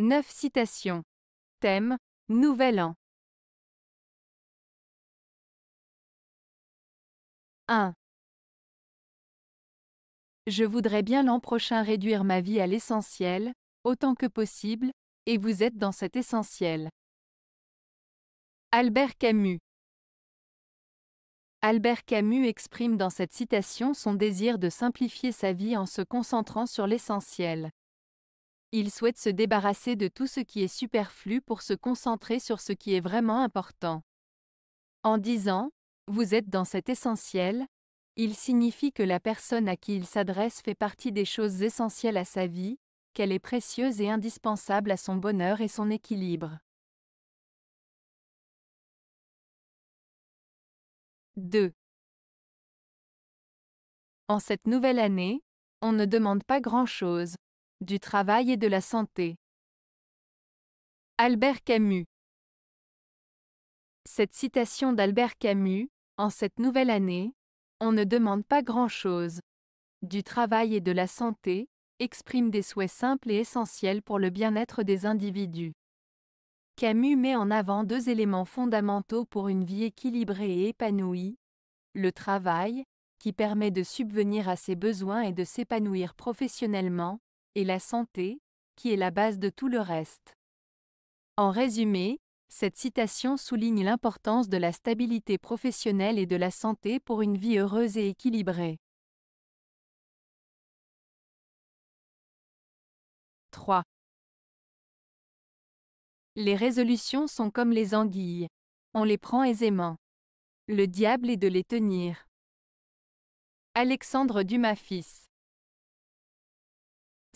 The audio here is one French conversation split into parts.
9 citations. Thème Nouvel An. 1. Je voudrais bien l'an prochain réduire ma vie à l'essentiel, autant que possible, et vous êtes dans cet essentiel. Albert Camus Albert Camus exprime dans cette citation son désir de simplifier sa vie en se concentrant sur l'essentiel. Il souhaite se débarrasser de tout ce qui est superflu pour se concentrer sur ce qui est vraiment important. En disant vous êtes dans cet essentiel, il signifie que la personne à qui il s'adresse fait partie des choses essentielles à sa vie, qu'elle est précieuse et indispensable à son bonheur et son équilibre. 2. En cette nouvelle année, on ne demande pas grand-chose, du travail et de la santé. Albert Camus Cette citation d'Albert Camus, en cette nouvelle année, on ne demande pas grand-chose. Du travail et de la santé, exprime des souhaits simples et essentiels pour le bien-être des individus. Camus met en avant deux éléments fondamentaux pour une vie équilibrée et épanouie, le travail, qui permet de subvenir à ses besoins et de s'épanouir professionnellement, et la santé, qui est la base de tout le reste. En résumé, cette citation souligne l'importance de la stabilité professionnelle et de la santé pour une vie heureuse et équilibrée. 3. Les résolutions sont comme les anguilles. On les prend aisément. Le diable est de les tenir. Alexandre Dumas fils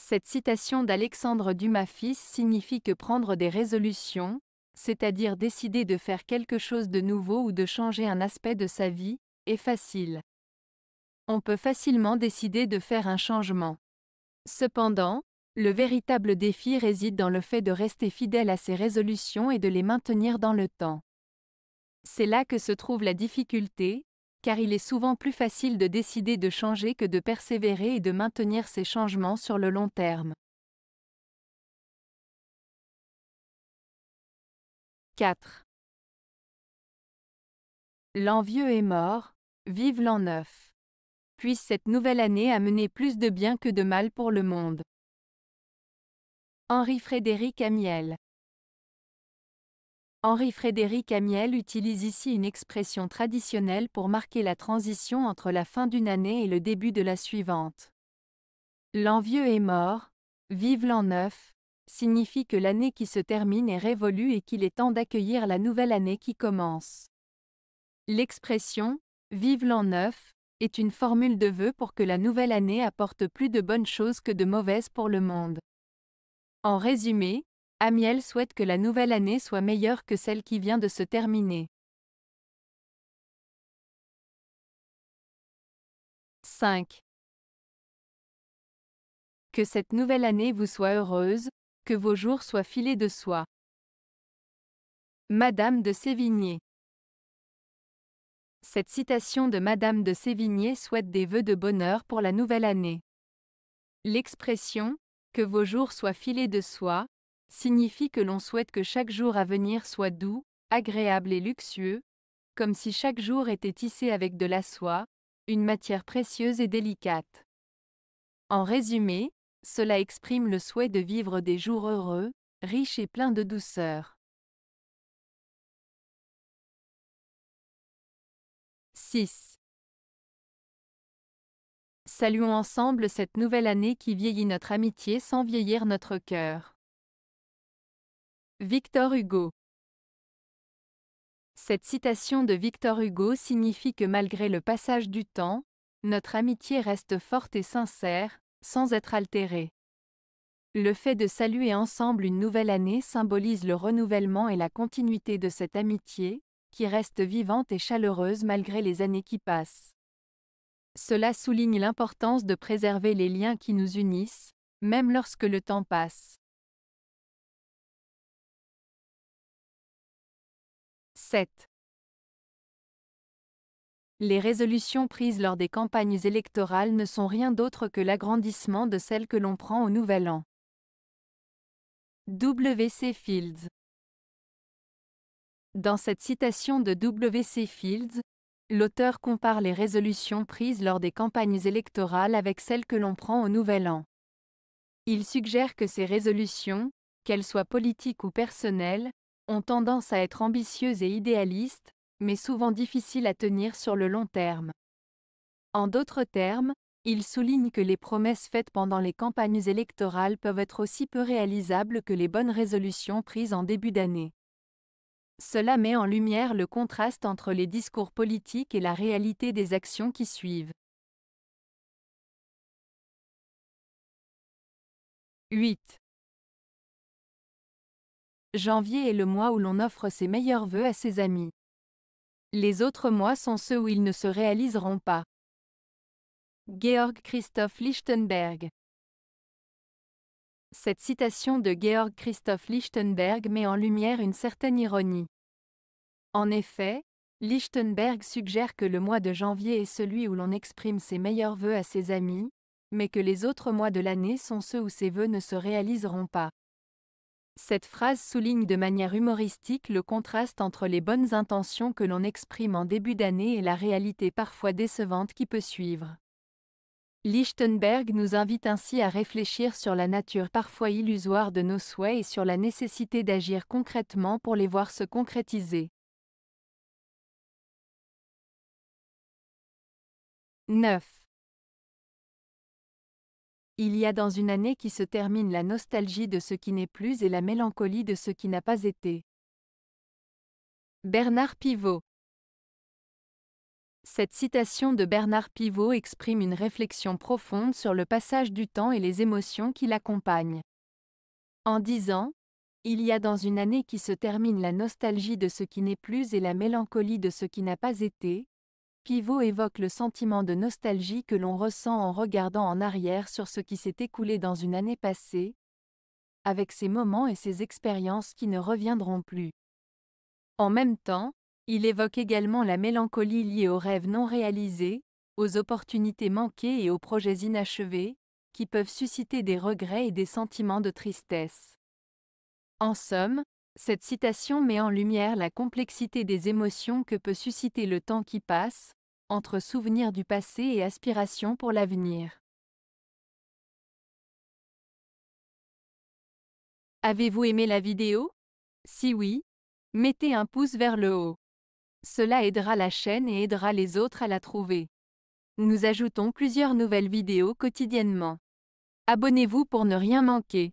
cette citation d'Alexandre Dumas fils signifie que prendre des résolutions, c'est-à-dire décider de faire quelque chose de nouveau ou de changer un aspect de sa vie, est facile. On peut facilement décider de faire un changement. Cependant, le véritable défi réside dans le fait de rester fidèle à ses résolutions et de les maintenir dans le temps. C'est là que se trouve la difficulté, car il est souvent plus facile de décider de changer que de persévérer et de maintenir ces changements sur le long terme. 4. L'envieux est mort, vive l'an neuf. Puisse cette nouvelle année amener plus de bien que de mal pour le monde. Henri Frédéric Amiel Henri-Frédéric Amiel utilise ici une expression traditionnelle pour marquer la transition entre la fin d'une année et le début de la suivante. L'envieux est mort, vive l'an neuf, signifie que l'année qui se termine est révolue et qu'il est temps d'accueillir la nouvelle année qui commence. L'expression Vive l'an neuf est une formule de vœux pour que la nouvelle année apporte plus de bonnes choses que de mauvaises pour le monde. En résumé, Amiel souhaite que la nouvelle année soit meilleure que celle qui vient de se terminer. 5. Que cette nouvelle année vous soit heureuse, que vos jours soient filés de soie. Madame de Sévigné Cette citation de Madame de Sévigné souhaite des vœux de bonheur pour la nouvelle année. L'expression que vos jours soient filés de soie signifie que l'on souhaite que chaque jour à venir soit doux, agréable et luxueux, comme si chaque jour était tissé avec de la soie, une matière précieuse et délicate. En résumé, cela exprime le souhait de vivre des jours heureux, riches et pleins de douceur. 6. Saluons ensemble cette nouvelle année qui vieillit notre amitié sans vieillir notre cœur. Victor Hugo Cette citation de Victor Hugo signifie que malgré le passage du temps, notre amitié reste forte et sincère, sans être altérée. Le fait de saluer ensemble une nouvelle année symbolise le renouvellement et la continuité de cette amitié, qui reste vivante et chaleureuse malgré les années qui passent. Cela souligne l'importance de préserver les liens qui nous unissent, même lorsque le temps passe. 7. Les résolutions prises lors des campagnes électorales ne sont rien d'autre que l'agrandissement de celles que l'on prend au Nouvel An. W.C. Fields Dans cette citation de W.C. Fields, l'auteur compare les résolutions prises lors des campagnes électorales avec celles que l'on prend au Nouvel An. Il suggère que ces résolutions, qu'elles soient politiques ou personnelles, ont tendance à être ambitieuses et idéalistes, mais souvent difficiles à tenir sur le long terme. En d'autres termes, il souligne que les promesses faites pendant les campagnes électorales peuvent être aussi peu réalisables que les bonnes résolutions prises en début d'année. Cela met en lumière le contraste entre les discours politiques et la réalité des actions qui suivent. 8. Janvier est le mois où l'on offre ses meilleurs voeux à ses amis. Les autres mois sont ceux où ils ne se réaliseront pas. Georg Christoph Lichtenberg Cette citation de Georg Christoph Lichtenberg met en lumière une certaine ironie. En effet, Lichtenberg suggère que le mois de janvier est celui où l'on exprime ses meilleurs voeux à ses amis, mais que les autres mois de l'année sont ceux où ses vœux ne se réaliseront pas. Cette phrase souligne de manière humoristique le contraste entre les bonnes intentions que l'on exprime en début d'année et la réalité parfois décevante qui peut suivre. Lichtenberg nous invite ainsi à réfléchir sur la nature parfois illusoire de nos souhaits et sur la nécessité d'agir concrètement pour les voir se concrétiser. 9. Il y a dans une année qui se termine la nostalgie de ce qui n'est plus et la mélancolie de ce qui n'a pas été. Bernard Pivot Cette citation de Bernard Pivot exprime une réflexion profonde sur le passage du temps et les émotions qui l'accompagnent. En disant il y a dans une année qui se termine la nostalgie de ce qui n'est plus et la mélancolie de ce qui n'a pas été, Pivot évoque le sentiment de nostalgie que l'on ressent en regardant en arrière sur ce qui s'est écoulé dans une année passée, avec ses moments et ses expériences qui ne reviendront plus. En même temps, il évoque également la mélancolie liée aux rêves non réalisés, aux opportunités manquées et aux projets inachevés, qui peuvent susciter des regrets et des sentiments de tristesse. En somme, cette citation met en lumière la complexité des émotions que peut susciter le temps qui passe, entre souvenirs du passé et aspirations pour l'avenir. Avez-vous aimé la vidéo Si oui, mettez un pouce vers le haut. Cela aidera la chaîne et aidera les autres à la trouver. Nous ajoutons plusieurs nouvelles vidéos quotidiennement. Abonnez-vous pour ne rien manquer.